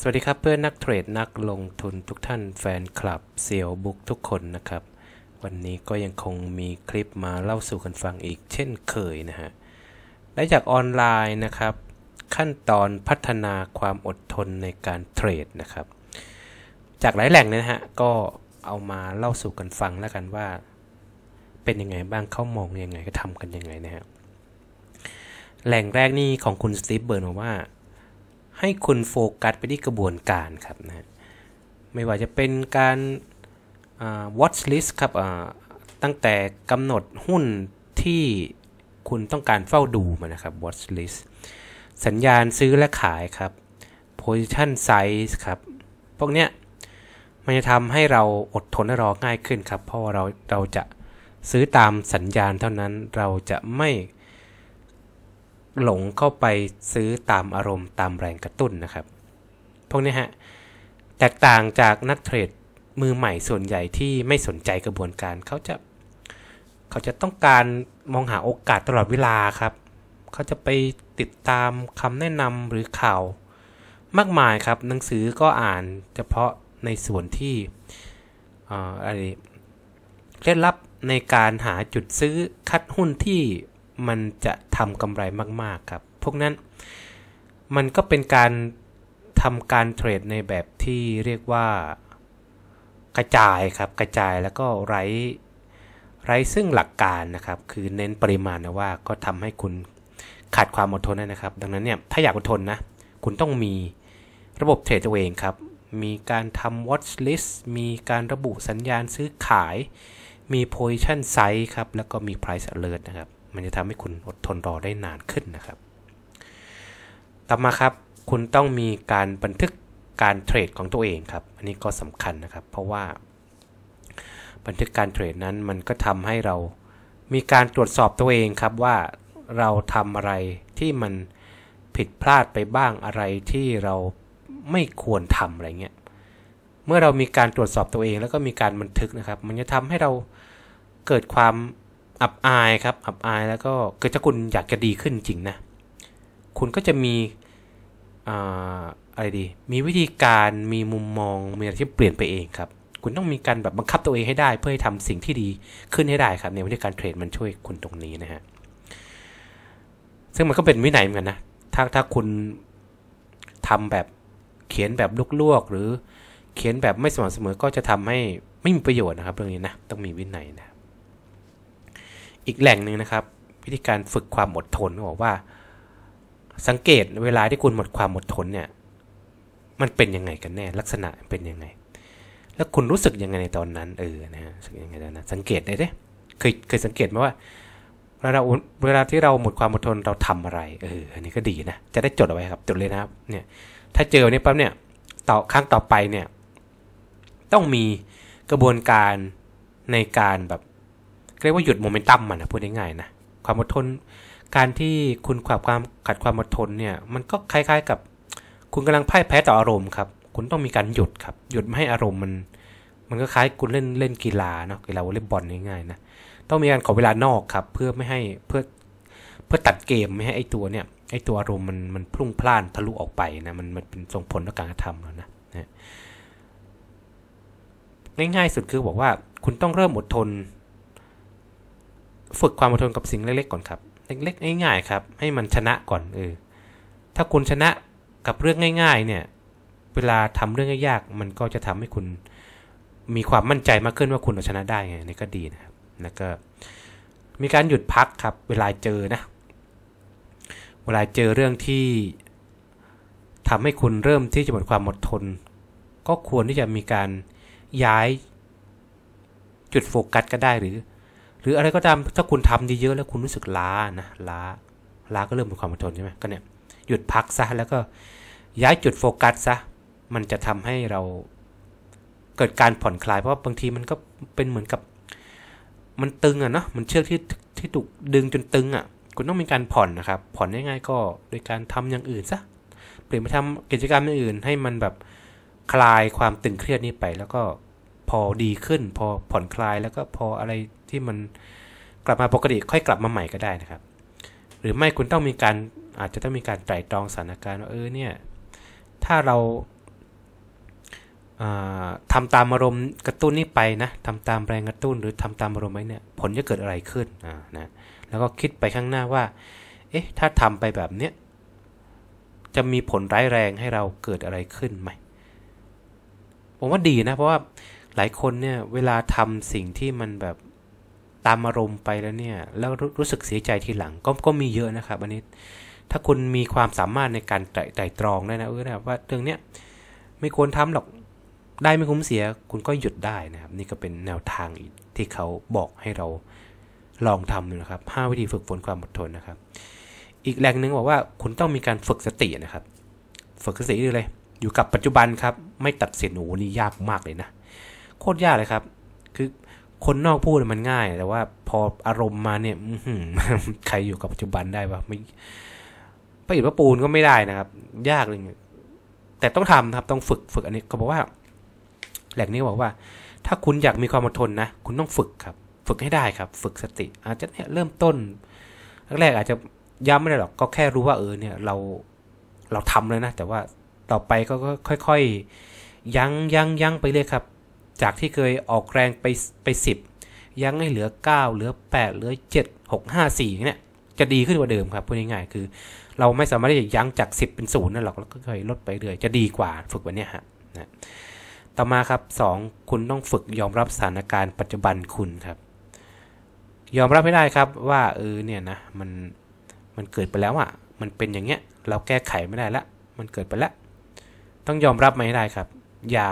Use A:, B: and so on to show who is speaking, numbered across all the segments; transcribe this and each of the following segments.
A: สวัสดีครับเพื่อนนักเทรดนักลงทุนทุกท่านแฟนคลับเซียวบุกทุกคนนะครับ วันนี้ก็ยังคงมีคลิปมาเล่าสู่กันฟังอีกเช่นเคยนะฮะและจากออนไลน์นะครับ ขั้นตอนพัฒนาความอดทนในการเทรดนะครับจากหลายแหล่งนะฮะก็เอามาเล่าสู่กันฟังแล้วกันว่า เป็นยังไงบ้างเข้ามองยังไงก็ทำกันยังไงนะฮะแหล่งแรกนี่ของคุณสตีฟเบิร์นบอกว่าให้คุณโฟกัสไปที่กระบวนการครับนะไม่ว่าจะเป็นการ watch list ครับตั้งแต่กำหนดหุ้นที่คุณต้องการเฝ้าดูมานนะครับ watch list สัญญาณซื้อและขายครับ position size ครับ พวกเนี้ยมันจะทำให้เราอดทนและรอง่ายขึ้นครับ เพราะว่าเราเราจะซื้อตามสัญญาณเท่านั้นเราจะไม่หลงเข้าไปซื้อตามอารมณ์ตามแรงกระตุ้นนะครับพวกนี้ฮะแตกต่างจากนักเทรดมือใหม่ส่วนใหญ่ที่ไม่สนใจกระบวนการ เขาจะเขาจะต้องการมองหาโอกาสตลอดเวลาครับเขาจะไปติดตามคำแนะนำหรือข่าวมากมายครับหนังสือก็อ่านเฉพาะในส่วนที่อะไรเคล็ดลับในการหาจุดซื้อคัดหุ้นที่มันจะทำกำไรมาก ๆ ครับ พวกนั้น มันก็เป็นการทำการเทรด ในแบบที่เรียกว่ากระจาย ครับ กระจายแล้วก็ไร้ ไร้ซึ่งหลักการนะครับ คือเน้นปริมาณนะว่าก็ทำให้คุณขาดความอดทนนะครับ ดังนั้นเนี่ย ถ้าอยากอดทนนะ คุณต้องมีระบบเทรดตัวเองครับ มีการทำ watch list มีการระบุสัญญาณซื้อขาย มี position size ครับ แล้วก็มี price alert นะครับมันจะทำให้คุณอดทนรอได้นานขึ้นนะครับ ต่อมาครับคุณต้องมีการบันทึกการเทรดของตัวเองครับ อันนี้ก็สำคัญนะครับ เพราะว่า บันทึกการเทรดนั้น มันก็ทำให้เรามีการตรวจสอบตัวเองครับ ว่าเราทำอะไรที่มันผิดพลาดไปบ้างอะไรที่เราไม่ควรทำอะไรเงี้ย เมื่อเรามีการตรวจสอบตัวเอง แล้วก็มีการบันทึกนะครับ มันจะทำให้เราเกิดความอับอายครับอับอายแล้วก็กิดถ้าคุณอยากจะดีขึ้นจริงนะ คุณก็จะมีอะไรดี มีวิธีการมีมุมมอง มีอะไรที่เปลี่ยนไปเองครับ คุณต้องมีการแบบบังคับตัวเองให้ได้เพื่อให้ทำสิ่งที่ดีขึ้นให้ได้ครับในวิธีการเทรด มันช่วยคุณตรงนี้นะฮะ ซึ่งมันก็เป็นวินัยเหมือนกันนะถ้าถ้าคุณทำแบบเขียนแบบลวกๆ หรือเขียนแบบไม่สม่ำเสมอ ก็จะทำให้ไม่มีประโยชน์นะครับเรื่องนี้นะต้องมีวินัยนะครับอีกแหล่งหนึ่งนะครับวิธีการฝึกความอดทนบอกว่า สังเกตเวลาที่คุณหมดความอดทนเนี่ย มันเป็นยังไงกันแน่ลักษณะเป็นยังไง แล้วคุณรู้สึกยังไงในตอนนั้นเออนะฮะรู้สึกยังไงนนสังเกตได้ไหมเคยเคยสังเกตไหมว่าเวลาเวลาที่เราหมดความอดทนเราทำอะไรเอออันนี้ก็ดีนะจะได้จดเอาไว้ครับจดเลยนะครับ เนี่ย ถ้าเจอเนี่ยปั๊บเนี่ย ต่อครั้งต่อไปเนี่ย ต้องมีกระบวนการในการแบบรียกว่าหยุดโมเมนตัมมันนะพูดง่ายๆนะความอดทนการที่คุณขัดความขัดความอดทนเนี่ย มันก็คล้าย ๆกับ คุณกำลังพ่ายแพ้ต่ออารมณ์ครับคุณต้องมีการหยุดครับหยุดไม่ให้อารมณ์มัน มันก็คล้ายคุณเล่นเล่นกีฬาเนาะกีฬาวอลเลย์บอลง่ายๆนะต้องมีการขอเวลานอกครับ เพื่อไม่ให้เพื่อเพื่อตัดเกมไม่ให้ไอตัวเนี่ยไอตัวอารมณ์มันมันพุ่งพล่านทะลุออกไปนะมัน มันเป็นส่งผลต่อการกระทำแล้วนะง่ายๆสุดคือบอกว่าคุณต้องเริ่มอดทนฝึกความอดทนกับสิ่งเล็กๆก่อนครับ เล็กๆง่าย ๆ ครับ ให้มันชนะก่อนเออ ถ้าคุณชนะกับเรื่องง่ายๆเนี่ย เวลาทำเรื่องยากๆมันก็จะทำให้คุณมีความมั่นใจมากขึ้นว่าคุณเอาชนะได้ไงนี่ก็ดีนะครับแล้วก็มีการหยุดพักครับ เวลาเจอนะ เวลาเจอเรื่องที่ ทำให้คุณเริ่มที่จะหมดความอดทน ก็ควรที่จะมีการย้าย จุดโฟกัสก็ได้หรือรือ อะไรก็ตามถ้าคุณทำเยอะๆแล้วคุณรู้สึกล้านะล้าล้าก็เริ่มเป็นความอดทนใช่ไหมก็เนี่ยหยุดพักซะแล้วก็ย้ายจุดโฟกัสซะมันจะทำให้เราเกิดการผ่อนคลายเพราะบางทีมันก็เป็นเหมือนกับ มันตึงอะเนาะมันเชือกที่ที่ถูกดึงจนตึงอะคุณต้องมีการผ่อนนะครับ ผ่อนง่ายๆก็โดยการทำอย่างอื่นซะเปลี่ยนไปทำกิจกรรมอื่นให้มันแบบคลายความตึงเครียดนี้ไปแล้วก็พอดีขึ้นพอผ่อนคลายแล้วก็พออะไรที่มันกลับมาปกติค่อยกลับมาใหม่ก็ได้นะครับ หรือไม่คุณต้องมีการอาจจะต้องมีการไตร่ตรองสถานการณ์ว่าเออเนี่ย ถ้าเราทำตามอารมณ์กระตุ้นนี้ไปนะทำตามแรงกระตุ้น หรือทำตามอารมณ์ไว้เนี่ย ผลจะเกิดอะไรขึ้นนะ แล้วก็คิดไปข้างหน้าว่า เอ๊ะ ถ้าทำไปแบบเนี้ยจะมีผลร้ายแรงให้เราเกิดอะไรขึ้นไหมผมว่าดีนะเพราะว่าหลายคนเนี่ยเวลาทำสิ่งที่มันแบบตามอารมณ์ไปแล้วเนี่ยแล้วรรู้สึกเสียใจทีหลังก็ก็มีเยอะนะครับอันนี้ถ้าคุณมีความสามารถในการไต่ไตตรองได้นะเออนะว่าเรื่องเนี้ยไม่ควรทำหรอกได้ไม่คุ้มเสีย คุณก็หยุดได้นะครับ นี่ก็เป็นแนวทางอีกที่เขาบอกให้เราลองทำนะครับ5วิธีฝึกฝนความอดทนนะครับ อีกแหล่งหนึ่งบอกว่าคุณต้องมีการฝึกสตินะครับ ฝึกสติเืออะไรอยู่กับปัจจุบันครับ ไม่ตัดสินโอ้นี่ยากมากเลยนะโคตรยากเลยครับ คือคนนอกพูดมันง่าย แต่ว่าพออารมณ์มาเนี่ยใครอยู่กับปัจจุบันได้ปะไม่ประอิฐประปูนก็ไม่ได้นะครับ ยากเลยแต่ต้องทำครับต้องฝึกฝึก อันนี้เขาบอกว่า แหล่งนี้บอกว่า ถ้าคุณอยากมีความอดทนนะคุณต้องฝึกครับ ฝึกให้ได้ครับ ฝึกสติ อาจจะเนี่ยเริ่มต้นแรกอาจจะย้ำไม่ได้หรอก ก็แค่รู้ว่าเออ เนี่ยเราเราทำแล้วนะแต่ว่าต่อไปก็ค่อยๆยั้งยั้งยั้งไปเลยครับจากที่เคยออกแรงไปไปสิบยังให้เหลือ 9 เหลือ8เหลือ7 6 5 4เนี่ยจะดีขึ้นกว่าเดิมครับพูดง่ายๆคือ เราไม่สามารถที่จะยั้งจาก 10 เป็นศูนย์นั่นหรอกแล้วก็ค่อยลดไปเรื่อยจะดีกว่าฝึกวันนี้ฮะนะต่อมาครับ 2 คุณต้องฝึกยอมรับสถานการณ์ปัจจุบันคุณครับ ยอมรับไม่ได้ครับว่าเออเนี่ยนะมันมันเกิดไปแล้วอะ่ะมันเป็นอย่างเงี้ยเราแก้ไขไม่ได้ละมันเกิดไปแล้ว ต้องยอมรับไม่ได้ครับ อย่า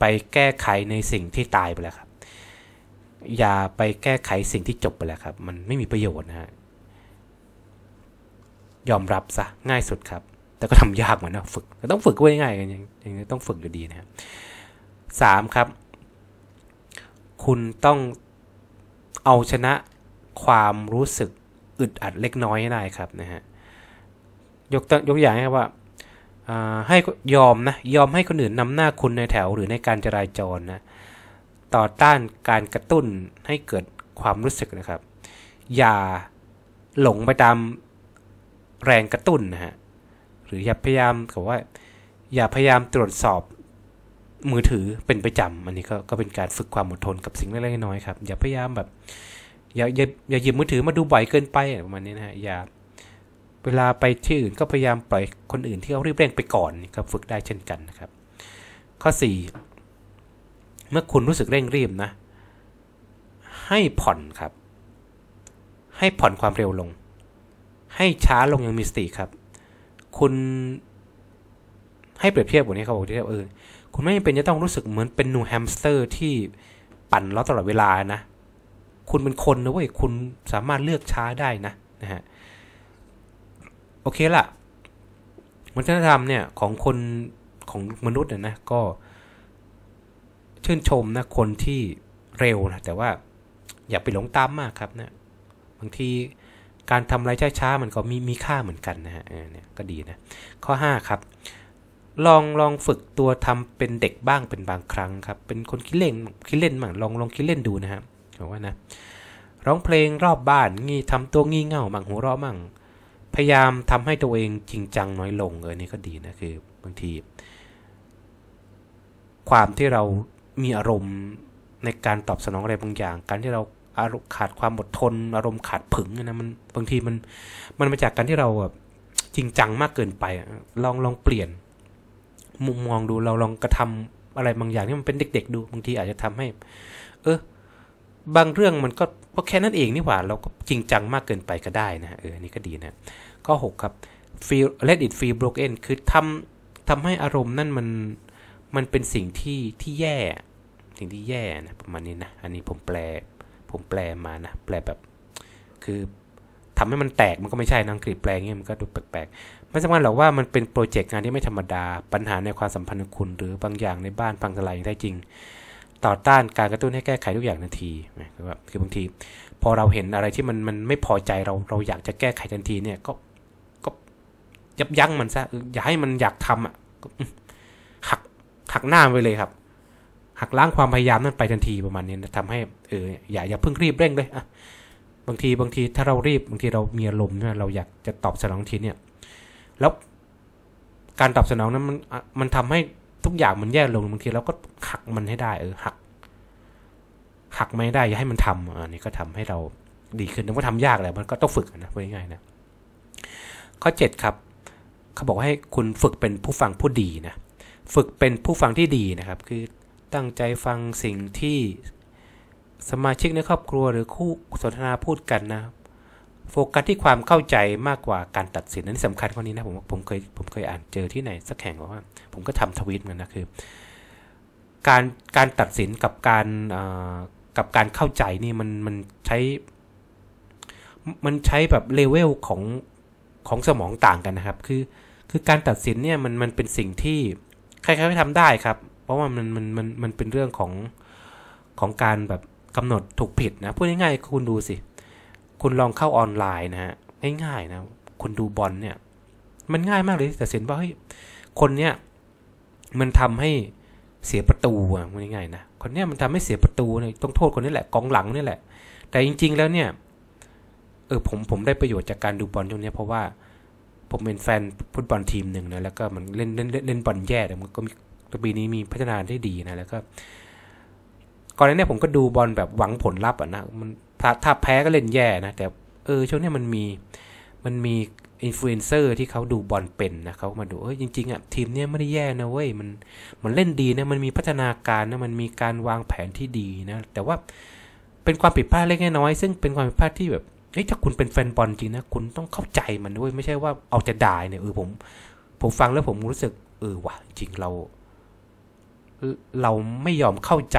A: ไปแก้ไขในสิ่งที่ตายไปแล้วครับ อย่าไปแก้ไขสิ่งที่จบไปแล้วครับ มันไม่มีประโยชน์นะฮะ ยอมรับซะง่ายสุดครับ แต่ก็ทำยากเหมือนนะฝึก ต้องฝึกไว้ง่ายกันยังยังต้องฝึกอยู่ดีนะครับสามครับ คุณต้องเอาชนะความรู้สึกอึดอัดเล็กน้อยได้ครับนะฮะ ยกตัวยกอย่างให้ว่าให้ยอมนะยอมให้คนอื่นนำหน้าคุณในแถวหรือในการจราจรนะต่อต้านการกระตุ้นให้เกิดความรู้สึกนะครับ อย่าหลงไปตามแรงกระตุ้นนะฮะหรืออย่าพยายามกับว่า อย่า พยายามตรวจสอบมือถือเป็นประจำอันนี้ก็ก็เป็นการฝึกความอดทนกับสิ่งเล็กๆน้อยๆครับอย่าพยายามแบบอย่าอย่าอย่าหยิบมือถือมาดูบ่อยเกินไปประมาณนี้นะฮะอย่าเวลาไปที่อื่นก็พยายามปล่อยคนอื่นที่เขารีบเร่งไปก่อนก็ฝึกได้เช่นกันนะครับ ข้อ4เมื่อคุณรู้สึกเร่งรีบนะ ให้ผ่อนครับ ให้ผ่อนความเร็วลง ให้ช้าลงยังมีสติครับ คุณ ให้เปรียบเทียบวันนี้เขาบอกที่เออคุณไม่เป็นจะต้องรู้สึกเหมือนเป็นนูแฮมสเตอร์ที่ปั่นล้อตลอดเวลานะ คุณเป็นคนนะเว้ยคุณสามารถเลือกช้าได้นะนะฮะโอเคละวัฒนธรรมเนี่ย ของคนของมนุษย์เนี่ยนะ ก็ชื่นชมนะ คนที่เร็วนะแต่ว่าอย่าไปหลงตามมากครับนะบางทีการทำอะไรช้า ๆ มันก็มีมีค่าเหมือนกันนะฮะเนี่ยก็ดีนะข้อ5 ครับ ลองลองฝึกตัวทำเป็นเด็กบ้างเป็นบางครั้งครับ เป็นคนคิดเล่นคิดเล่นบ้างลองลองคิดเล่นดูนะฮะผมว่านะ ร้องเพลงรอบบ้านงี้ทำตัวงี่เง่ามั่งหัวเราะมั่งพยายามทำให้ตัวเองจริงจังน้อยลงเออนี่ก็ดี นะ คือบางที ความที่เรามีอารมณ์ในการตอบสนองอะไรบางอย่างการที่เราอารมณ์ ขาดความอดทน อารมณ์ขาดผึ่งนะมันบางทีมัน มันมาจากการที่เราแบบจริงจังมากเกินไปลองลองเปลี่ยน มุมมองดูเราลองกระทำอะไร บางอย่าง ที่มันเป็นเด็ก ๆ ดูบางทีอาจจะทำให้ เออบางเรื่องมันก็แค่นั้นเองนี่หว่าเราก็จริงจังมากเกินไปก็ได้นะ เออนี่ก็ดีนะข้อ6ครับ feel let it feel broken คือทำทำให้อารมณ์นั่นมันมันเป็นสิ่งที่ที่แย่ สิ่งที่แย่นะประมาณนี้นะอันนี้ผมแปลผมแปลมานะแปลแบบ คือทำให้มันแตกมันก็ไม่ใช่นอังกฤษแปลงี้มันก็ดูแปลกๆไม่สำคัญหรอกว่ามันเป็นโปรเจกต์งานที่ไม่ธรรมดา ปัญหาในความสัมพันธ์คุณหรือบางอย่างในบ้านพังทลายอย่างแท้จริงต่อต้านการกระตุ้นให้แก้ไขทุกอย่างทันทีคือแบบคือบางที พอเราเห็นอะไรที่มันมันไม่พอใจเราเราอยากจะแก้ไขทันทีเนี่ย ก็ก็ยับยั้งมันซะอย่าให้มันอยากทำอ่ะหักหักหน้าไปเลยครับ หักล้างความพยายามนั่นไปทันทีประมาณนี้นะทำให้เอออย่าอย่าเพิ่งรีบเร่งเลยอ่ะบางทีบางทีถ้าเรารีบบางทีเรามีอารมณ์เนี่ยเราอยากจะตอบสนองทีเนี่ย แล้วการตอบสนองนั้นมันมันทำให้ทุกอย่างมันแย่ลงบางทีเราก็หักมันให้ได้เออหักหักไม่ได้อย่าให้มันทำอันนี้ก็ทำให้เราดีขึ้นแต่ว่าทำยากแหละมันก็ต้องฝึกนะพูดง่ายๆนะข้อเจ็ดครับเขาบอกให้คุณฝึกเป็นผู้ฟังผู้ดีนะ ฝึกเป็นผู้ฟังที่ดีนะครับ คือตั้งใจฟังสิ่งที่สมาชิกในครอบครัวหรือคู่สนทนาพูดกันนะโฟกัสที่ความเข้าใจมากกว่าการตัดสินนั้นสำคัญข้อนี้นะผมผมเคยผมเคยอ่านเจอที่ไหนสักแห่งว่า ผมก็ทำทวิตเหมือนันนะคือการการตัดสินกับการกับการเข้าใจนี่มันมันใช้มันใช้แบบเลเวลของของสมองต่างกันนะครับคือคือการตัดสินเนี่ยมันมันเป็นสิ่งที่ใครๆไม่ทำได้ครับเพราะว่ามันมันมันมันเป็นเรื่องของของการแบบกำหนดถูกผิดนะพูดง่ายๆคุณดูสิเคุณลองเข้าออนไลน์นะฮะง่าย ๆ นะ คุณดูบอลเนี่ย มันง่ายมากเลยแต่เี็นว่าเฮ้ยคนเนี้ยมันทำให้เสียประตูอ่ะง่ายๆนะคนเนี้ยมันทำให้เสียประตูเนี่ยต้องโทษคนนี้แหละกองหลังนี่แหละแต่จริงๆแล้วเนี่ยเออผมผมได้ประโยชน์จากการดูบอลช่วงนี้เพราะว่าผมเป็นแฟนฟุตบอลทีมหนึ่งนะ แล้วก็มันเล่นเล่นเล่นบอลแย่แต่มันก็ตัวปีนี้มีพัฒนาได้ดีนะ แล้วก็ก่อนหน้านี้ผมก็ดูบอลแบบหวังผลลัพธ์อ่ะนะมันถ้าแพ้ก็เล่นแย่นะ แต่ เออช่วงนี้มันมีมันมีอินฟลูเอนเซอร์ที่เขาดูบอลเป็นนะเขามาดูเออจริงๆอ่ะทีมเนี้ยไม่ได้แย่นะเว้ยมัน มันเล่นดีนะมันมีพัฒนาการนะมันมีการวางแผนที่ดีนะแต่ว่าเป็นความผิดพลาดเล็กน้อย ซึ่งเป็นความผิดพลาดที่แบบเฮ้ยถ้าคุณเป็นแฟนบอลจริงนะคุณต้องเข้าใจมันด้วย ไม่ใช่ว่าเอาแต่ด่าเนี่ยเออผม ผมฟังแล้วผมรู้สึก เออว่ะจริงเราเราไม่ยอมเข้าใจ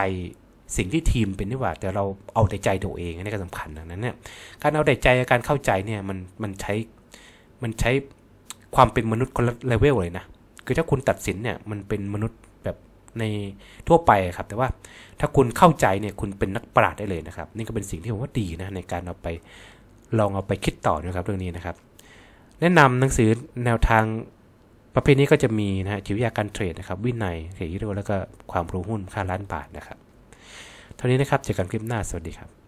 A: สิ่งที่ทีมเป็นนี่ว่า แต่เราเอาแต่ใจตัวเองนี่ก็สำคัญนะนั้นเนี่ยการเอาแต่ใจการเข้าใจเนี่ยมันมันใช้ มันใช้ความเป็นมนุษย์คนละเลเวลเลยนะคือถ้าคุณตัดสินเนี่ยมันเป็นมนุษย์แบบในทั่วไปครับ แต่ว่าถ้าคุณเข้าใจเนี่ยคุณเป็นนักปราชญ์ได้เลยนะครับนี่ก็เป็นสิ่งที่ผมว่าดีนะในการเอาไปลองเอาไปคิดต่อนะครับเรื่องนี้นะครับ แนะนำหนังสือแนวทางประเภทนี้ก็จะมีนะฮะจิตวิทยาการเทรดนะครับ วินัยเศรดยุโรแล้วก็ความรู้หุ้นค่าล้านบาทนะครับเท่านี้นะครับเจอกันคลิปหน้า สวัสดีครับ